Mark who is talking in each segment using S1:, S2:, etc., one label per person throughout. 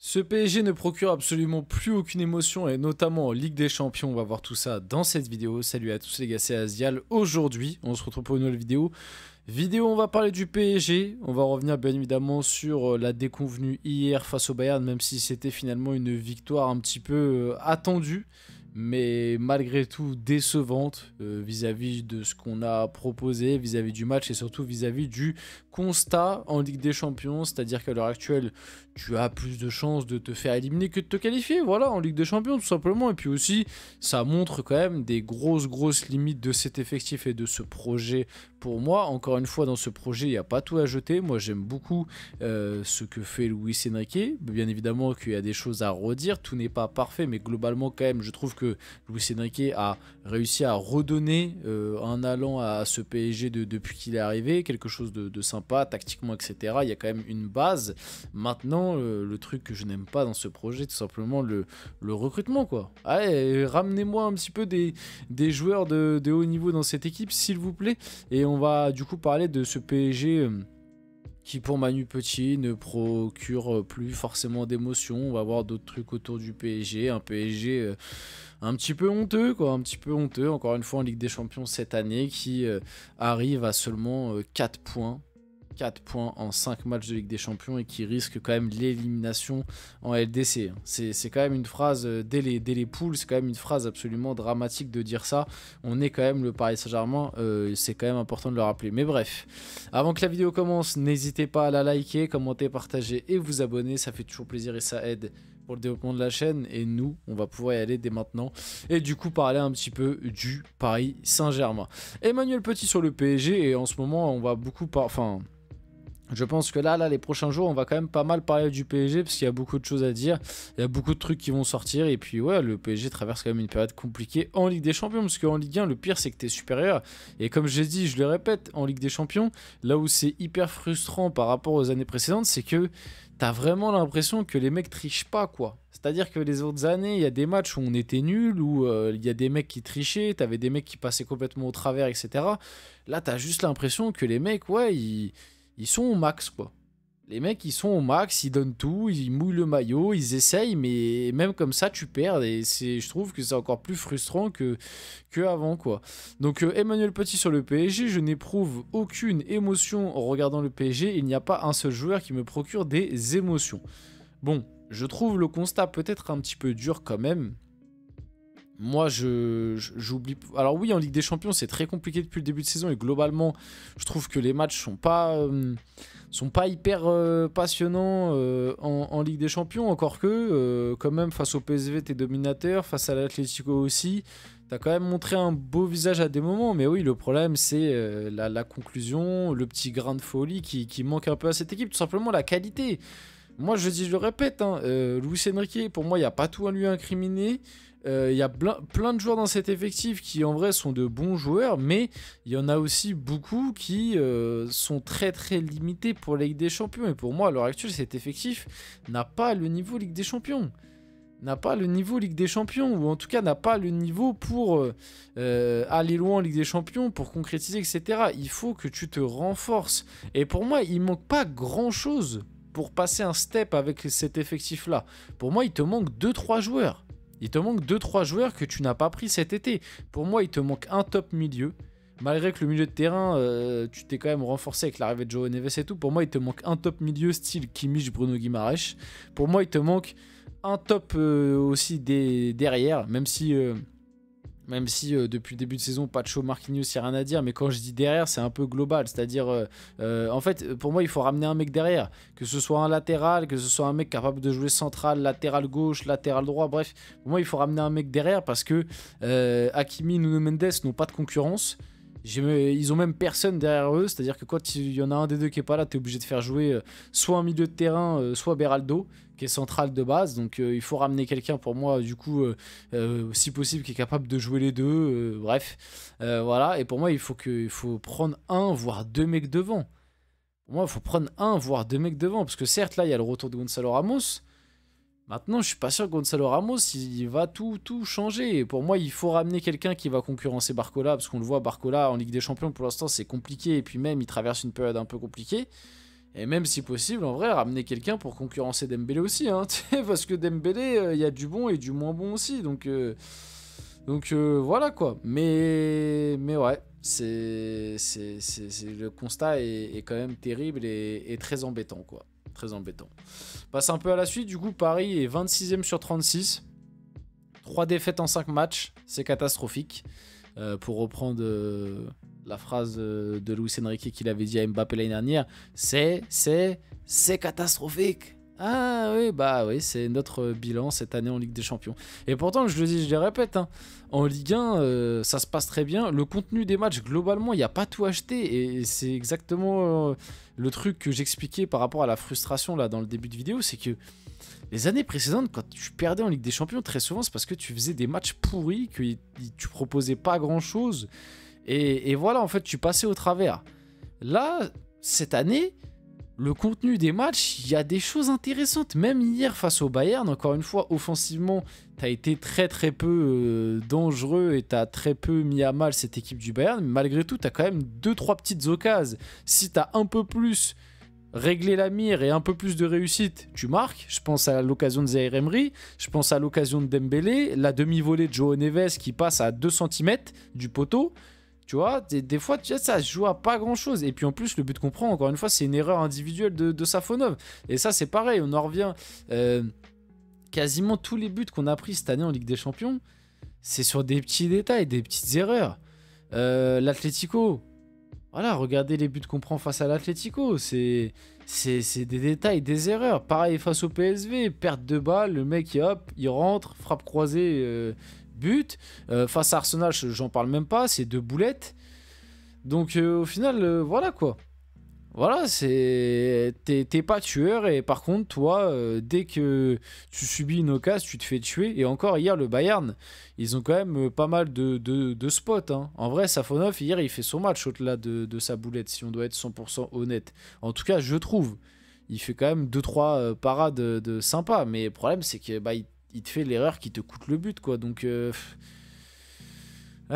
S1: Ce PSG ne procure absolument plus aucune émotion et notamment en Ligue des Champions, on va voir tout ça dans cette vidéo. Salut à tous les gars, c'est Asial. Aujourd'hui, on se retrouve pour une nouvelle vidéo. Vidéo, on va parler du PSG, on va revenir bien évidemment sur euh, la déconvenue hier face au Bayern, même si c'était finalement une victoire un petit peu euh, attendue mais malgré tout décevante euh, vis-à-vis de ce qu'on a proposé, vis-à-vis du match et surtout vis-à-vis du constat en Ligue des Champions, c'est-à-dire qu'à l'heure actuelle, tu as plus de chances de te faire éliminer que de te qualifier, voilà, en Ligue des Champions tout simplement, et puis aussi, ça montre quand même des grosses, grosses limites de cet effectif et de ce projet pour moi. Encore une fois, dans ce projet, il n'y a pas tout à jeter, moi j'aime beaucoup euh, ce que fait Louis Enrique, bien évidemment qu'il y a des choses à redire, tout n'est pas parfait, mais globalement quand même, je trouve que louis Luis a réussi à redonner euh, un allant à ce PSG depuis qu'il est arrivé, quelque chose de, sympa, tactiquement, etc. Il y a quand même une base. Maintenant, le truc que je n'aime pas dans ce projet, tout simplement le, recrutement, quoi. Allez, ramenez-moi un petit peu des, joueurs de, haut niveau dans cette équipe, s'il vous plaît. Et on va du coup parler de ce PSG. Euh, qui pour Manu Petit ne procure plus forcément d'émotion. On va voir d'autres trucs autour du PSG, un PSG euh, un petit peu honteux, quoi, un petit peu honteux, encore une fois en Ligue des Champions cette année, qui euh, arrive à seulement 4 euh, points. 4 points en 5 matchs de Ligue des Champions et qui risque quand même l'élimination en LDC. Hein. C'est quand même une phrase, euh, dès les, poules, c'est quand même une phrase absolument dramatique de dire ça. On est quand même le Paris Saint-Germain, c'est quand même important de le rappeler. Mais bref, avant que la vidéo commence, n'hésitez pas à la liker, commenter, partager et vous abonner, ça fait toujours plaisir et ça aide pour le développement de la chaîne et nous, on va pouvoir y aller dès maintenant et du coup parler un petit peu du Paris Saint-Germain. Emmanuel Petit sur le PSG et en ce moment, on va beaucoup par... Enfin, je pense que là, là, les prochains jours, on va quand même pas mal parler du PSG parce qu'il y a beaucoup de choses à dire. Il y a beaucoup de trucs qui vont sortir. Et puis, ouais, le PSG traverse quand même une période compliquée en Ligue des Champions parce qu'en Ligue 1, le pire, c'est que tu es supérieur. Et comme j'ai dit, je le répète, en Ligue des Champions, là où c'est hyper frustrant par rapport aux années précédentes, c'est que t'as vraiment l'impression que les mecs trichent pas, quoi. C'est-à-dire que les autres années, il y a des matchs où on était nuls, où euh, il y a des mecs qui trichaient, t'avais des mecs qui passaient complètement au travers, etc. Là, t'as juste l'impression que les mecs, ouais, ils ils sont au max, quoi. Les mecs, ils sont au max, ils donnent tout, ils mouillent le maillot, ils essayent, mais même comme ça, tu perds. Et c'est, je trouve que c'est encore plus frustrant que, que avant, quoi. Donc, euh, Emmanuel Petit sur le PSG, je n'éprouve aucune émotion en regardant le PSG. Il n'y a pas un seul joueur qui me procure des émotions. Bon, je trouve le constat peut-être un petit peu dur quand même, moi, je j'oublie. Alors oui, en Ligue des Champions, c'est très compliqué depuis le début de saison et globalement, je trouve que les matchs sont pas euh, sont pas hyper euh, passionnants euh, en, Ligue des Champions. Encore que, quand même, face au PSV, t'es dominateur, face à l'Atlético aussi, t'as quand même montré un beau visage à des moments. Mais oui, le problème, c'est la, conclusion, le petit grain de folie qui, manque un peu à cette équipe. Tout simplement la qualité. Moi, je dis, je le répète, hein, Luis Enrique, pour moi, il n'y a pas tout à lui incriminer. Il euh, y a plein, de joueurs dans cet effectif qui en vrai sont de bons joueurs, mais il y en a aussi beaucoup qui euh, sont très très limités pour la Ligue des Champions. Et pour moi, à l'heure actuelle, cet effectif n'a pas le niveau Ligue des Champions. N'a pas le niveau Ligue des Champions, ou en tout cas n'a pas le niveau pour euh, aller loin en Ligue des Champions, pour concrétiser, etc. Il faut que tu te renforces. Et pour moi, il manque pas grand chose pour passer un step avec cet effectif-là. Pour moi, il te manque 2-3 joueurs il te manque 2-3 joueurs que tu n'as pas pris cet été. Pour moi, il te manque un top milieu. Malgré que le milieu de terrain, euh, tu t'es quand même renforcé avec l'arrivée de Joe Neves et tout. Pour moi, il te manque un top milieu style Kimmich, Bruno Guimaraes. Pour moi, il te manque un top euh, aussi des, derrière, même si. Euh, même si euh, depuis le début de saison, pas de show Marquinhos, il n'y a rien à dire. Mais quand je dis derrière, c'est un peu global. C'est-à-dire, euh, euh, en fait, pour moi, il faut ramener un mec derrière. Que ce soit un latéral, que ce soit un mec capable de jouer central, latéral gauche, latéral droit. Bref, pour moi, il faut ramener un mec derrière parce que Hakimi et Nuno Mendes n'ont pas de concurrence. Ils ont même personne derrière eux, c'est-à-dire que quand il y en a un des deux qui est pas là, tu es obligé de faire jouer euh, soit un milieu de terrain, euh, soit Beraldo, qui est central de base. Donc euh, il faut ramener quelqu'un pour moi, du coup, si possible, qui est capable de jouer les deux. bref, voilà. Et pour moi, il faut, que, il faut prendre un, voire deux mecs devant. Pour moi, il faut prendre un, voire deux mecs devant. Parce que certes, là, il y a le retour de Gonzalo Ramos. Maintenant, je suis pas sûr que Gonzalo Ramos, il va tout, tout changer. pour moi, il faut ramener quelqu'un qui va concurrencer Barcola, parce qu'on le voit, Barcola en Ligue des Champions, pour l'instant, c'est compliqué. Et puis même, il traverse une période un peu compliquée. Et même si possible, en vrai, ramener quelqu'un pour concurrencer Dembélé aussi, hein. parce que Dembélé, euh, il y a du bon et du moins bon aussi, donc, euh, donc euh, voilà quoi. Mais, mais ouais, c'est, c'est, le constat est, quand même terrible et, et très embêtant quoi très embêtant. Passe un peu à la suite, du coup Paris est 26 ème sur 36. 3 défaites en 5 matchs, c'est catastrophique. Euh, pour reprendre euh, la phrase euh, de Luis Enrique qui l'avait dit à Mbappé l'année dernière, c'est, c'est, c'est catastrophique. Ah oui, bah oui, c'est notre bilan cette année en Ligue des Champions. Et pourtant, je le dis, je le répète, hein, en Ligue 1, euh, ça se passe très bien. Le contenu des matchs, globalement, il n'y a pas tout acheté. Et c'est exactement euh, le truc que j'expliquais par rapport à la frustration là dans le début de vidéo, c'est que les années précédentes, quand tu perdais en Ligue des Champions, très souvent, c'est parce que tu faisais des matchs pourris, que tu proposais pas grand-chose. et voilà, en fait, tu passais au travers. Là, cette année, le contenu des matchs, il y a des choses intéressantes. Même hier face au Bayern, encore une fois, offensivement, tu as été très très peu euh, dangereux et tu as très peu mis à mal cette équipe du Bayern. Mais malgré tout, tu as quand même deux trois petites occasions. Si tu as un peu plus réglé la mire et un peu plus de réussite, tu marques. Je pense à l'occasion de Zaire Emery, je pense à l'occasion de Dembélé, la demi-volée de Joe Neves qui passe à 2 cm du poteau. Tu vois, des, fois, tu ça se joue à pas grand chose. Et puis en plus, le but qu'on prend, encore une fois, c'est une erreur individuelle de, de Safonov. Et ça, c'est pareil, on en revient. Euh, quasiment tous les buts qu'on a pris cette année en Ligue des Champions, c'est sur des petits détails, des petites erreurs. Euh, L'Atlético, voilà, regardez les buts qu'on prend face à l'Atlético, c'est des détails, des erreurs. Pareil face au PSV, perte de balle, le mec il hop, il rentre, frappe croisée, euh, But euh, face à Arsenal, j'en parle même pas, c'est deux boulettes. Donc euh, au final, euh, voilà quoi. Voilà, c'est t'es pas tueur et par contre toi, dès que tu subis une occasion, tu te fais tuer. Et encore hier, le Bayern, ils ont quand même pas mal de, de, spots. Hein. En vrai, Safonov hier, il fait son match au-delà de, sa boulette, si on doit être 100% honnête. En tout cas, je trouve il fait quand même 2-3 parades de sympa. Mais le problème, c'est que bah, il il te fait l'erreur qui te coûte le but, quoi. Donc, euh,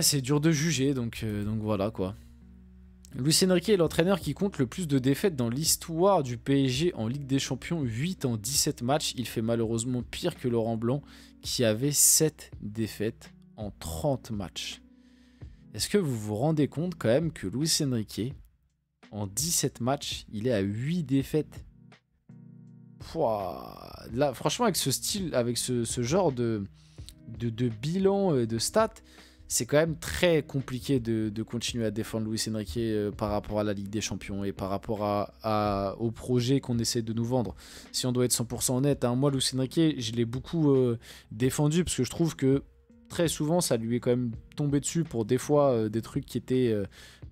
S1: c'est dur de juger, donc, euh, donc voilà, quoi. Luis Enrique est l'entraîneur qui compte le plus de défaites dans l'histoire du PSG en Ligue des Champions, 8 en 17 matchs. Il fait malheureusement pire que Laurent Blanc qui avait 7 défaites en 30 matchs. Est-ce que vous vous rendez compte quand même que louis Enrique, en 17 matchs, il est à 8 défaites là, franchement, avec ce style, avec ce, genre de, bilan et de stats, c'est quand même très compliqué de, continuer à défendre Louis Enrique euh, par rapport à la Ligue des Champions et par rapport au projet qu'on essaie de nous vendre. Si on doit être 100% honnête, hein, moi, Louis Enrique, je l'ai beaucoup euh, défendu parce que je trouve que très souvent, ça lui est quand même tombé dessus pour des fois euh, des trucs qui étaient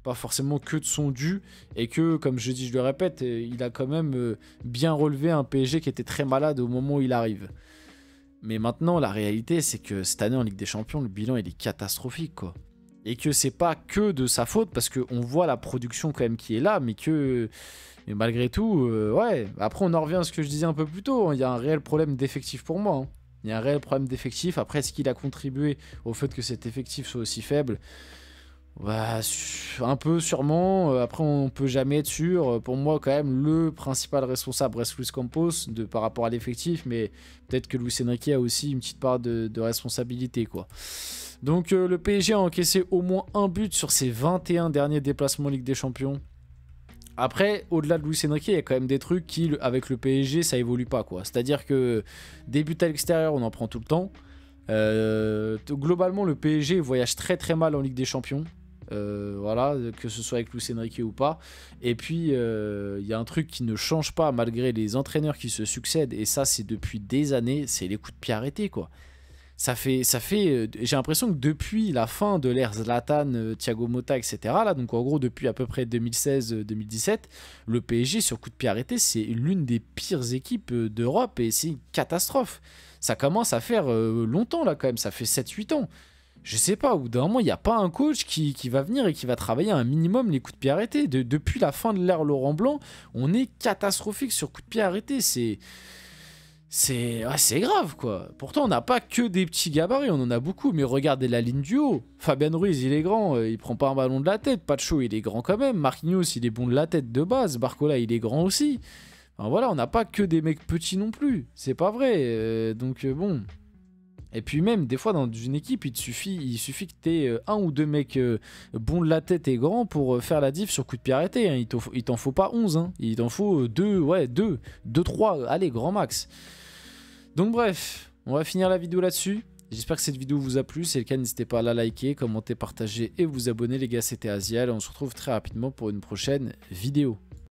S1: pas forcément que de son dû, et que, comme je dis, je le répète, euh, il a quand même euh, bien relevé un PSG qui était très malade au moment où il arrive. Mais maintenant, la réalité, c'est que cette année en Ligue des Champions, le bilan il est catastrophique, quoi. Et que c'est pas que de sa faute, parce qu'on voit la production quand même qui est là, mais que mais malgré tout, euh, ouais. Après, on en revient à ce que je disais un peu plus tôt. Hein. Il y a un réel problème d'effectif pour moi. Hein. Il y a un réel problème d'effectif. Après, ce qu'il a contribué au fait que cet effectif soit aussi faible bah, un peu sûrement. Euh, après, on peut jamais être sûr. Euh, pour moi, quand même, le principal responsable reste Luis Campos de, par rapport à l'effectif, mais peut-être que Luis Enrique a aussi une petite part de, responsabilité. quoi. Donc, euh, le PSG a encaissé au moins un but sur ses 21 derniers déplacements en Ligue des Champions. Après, au-delà de Luis Enrique, il y a quand même des trucs qui, avec le PSG, ça évolue pas. quoi. C'est-à-dire que des buts à l'extérieur, on en prend tout le temps. globalement, le PSG voyage très très mal en Ligue des Champions. Euh, voilà, que ce soit avec Luis Enrique ou pas. Et puis, il euh, y a un truc qui ne change pas malgré les entraîneurs qui se succèdent, et ça, c'est depuis des années, c'est les coups de pied arrêtés, quoi. Ça fait, ça fait, euh, j'ai l'impression que depuis la fin de l'ère Zlatan, Thiago Motta, etc., là, donc en gros depuis à peu près 2016-2017, le PSG sur coup de pied arrêté, c'est l'une des pires équipes d'Europe et c'est une catastrophe. Ça commence à faire longtemps là quand même, ça fait 7-8 ans je sais pas, au d'un moment, il n'y a pas un coach qui, va venir et qui va travailler un minimum les coups de pied arrêtés. depuis la fin de l'ère Laurent Blanc, on est catastrophique sur coups de pied arrêtés. C'est. C'est grave, quoi. Pourtant, on n'a pas que des petits gabarits, on en a beaucoup. Mais regardez la ligne du haut. Fabien Ruiz, il est grand, euh, il prend pas un ballon de la tête. Pacho, il est grand quand même. Marquinhos, il est bon de la tête de base. Barcola, il est grand aussi. Enfin, voilà, on n'a pas que des mecs petits non plus. C'est pas vrai. Euh, donc, euh, bon. Et puis même, des fois, dans une équipe, il, suffit, il suffit que tu euh, un ou deux mecs euh, bons de la tête et grands pour euh, faire la diff sur coup de pied arrêté. Hein. Il t'en faut pas 11, hein. il t'en faut 2, ouais, 2, 2, 3, allez, grand max. Donc bref, on va finir la vidéo là-dessus. J'espère que cette vidéo vous a plu. Si c'est le cas, n'hésitez pas à la liker, commenter, partager et vous abonner. Les gars, c'était Asial. On se retrouve très rapidement pour une prochaine vidéo.